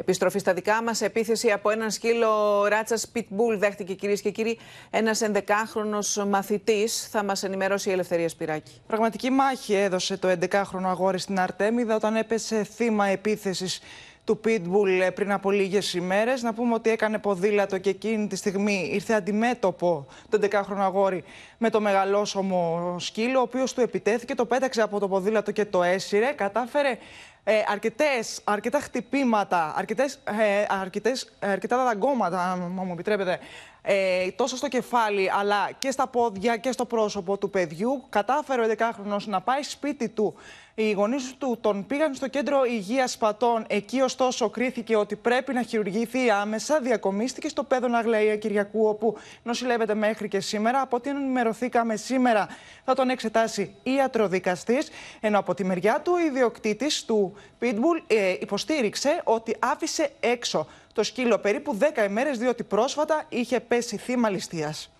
Επιστροφή στα δικά μας. Επίθεση από έναν σκύλο ράτσας Pitbull δέχτηκε κυρίες και κύριοι ένας 11χρονο μαθητής. Θα μας ενημερώσει η Ελευθερία Σπυράκη. Πραγματική μάχη έδωσε το 11χρονο αγόρι στην Αρτέμιδα όταν έπεσε θύμα επίθεσης του Pitbull πριν από λίγες ημέρες. Να πούμε ότι έκανε ποδήλατο και εκείνη τη στιγμή ήρθε αντιμέτωπο το 11χρονο αγόρι με το μεγαλόσωμο σκύλο, ο οποίος του επιτέθηκε, το πέταξε από το ποδήλατο και το έσυρε. Κατάφερε ε, αρκετές, αρκετά χτυπήματα, αρκετές, ε, αρκετές, ε, αρκετά δαγκώματα, αν μου επιτρέπετε, ε, τόσο στο κεφάλι αλλά και στα πόδια και στο πρόσωπο του παιδιού. Κατάφερε ο 11χρονος να πάει σπίτι του οι γονείς του τον πήγαν στο κέντρο υγείας Πατών. Εκεί, ωστόσο, κρίθηκε ότι πρέπει να χειρουργηθεί άμεσα. Διακομίστηκε στο Πέδον Αγλαία Κυριακού, όπου νοσηλεύεται μέχρι και σήμερα. Από ό,τι ενημερωθήκαμε σήμερα, θα τον εξετάσει ιατροδικαστής. Ενώ από τη μεριά του, ο ιδιοκτήτης του Pitbull ε, υποστήριξε ότι άφησε έξω το σκύλο περίπου 10 ημέρες, διότι πρόσφατα είχε πέσει θύμα ληστείας.